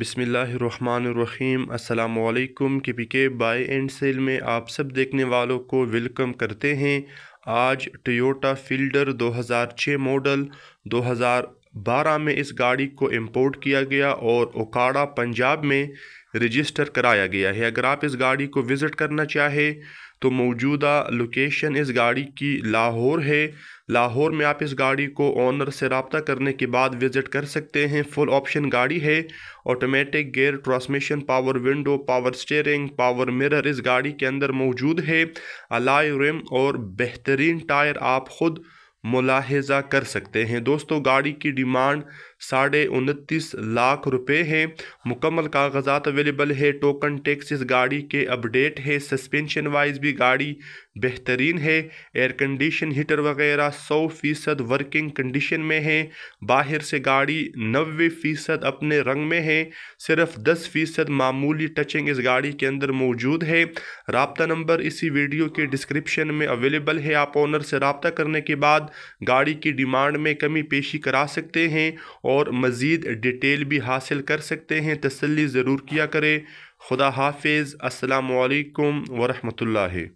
बिसमीम् अल्लाम के पी के बाई एंड सेल में आप सब देखने वालों को वेलकम करते हैं आज टोयोटा फील्डर 2006 मॉडल 2012 में इस गाड़ी को इंपोर्ट किया गया और ओकाड़ा पंजाब में रजिस्टर कराया गया है अगर आप इस गाड़ी को विज़िट करना चाहें तो मौजूदा लोकेशन इस गाड़ी की लाहौर है लाहौर में आप इस गाड़ी को ऑनर से रबता करने के बाद विज़िट कर सकते हैं फुल ऑप्शन गाड़ी है automatic gear transmission power window power steering power mirror इस गाड़ी के अंदर मौजूद है अलाई रिम और बेहतरीन टायर आप ख़ुद मुलाहजा कर सकते हैं दोस्तों गाड़ी की डिमांड साढ़े उनतीस लाख रुपए हैं मुकम्मल कागजात अवेलेबल है टोकन इस गाड़ी के अपडेट है सस्पेंशन वाइज भी गाड़ी बेहतरीन है एयर कंडीशन हीटर वगैरह सौ फ़ीसद वर्किंग कंडीशन में है बाहर से गाड़ी नबे फ़ीसद अपने रंग में है सिर्फ दस फ़ीसद मामूली टचिंग इस गाड़ी के अंदर मौजूद है रबता नंबर इसी वीडियो के डिस्क्रिप्शन में अवेलेबल है आप ऑनर से रबता करने के बाद गाड़ी की डिमांड में कमी पेशी करा सकते हैं और मज़ीद डिटेल भी हासिल कर सकते हैं तसल्ली ज़रूर किया करें खुदा हाफिज़ अस्सलाम वालेकुम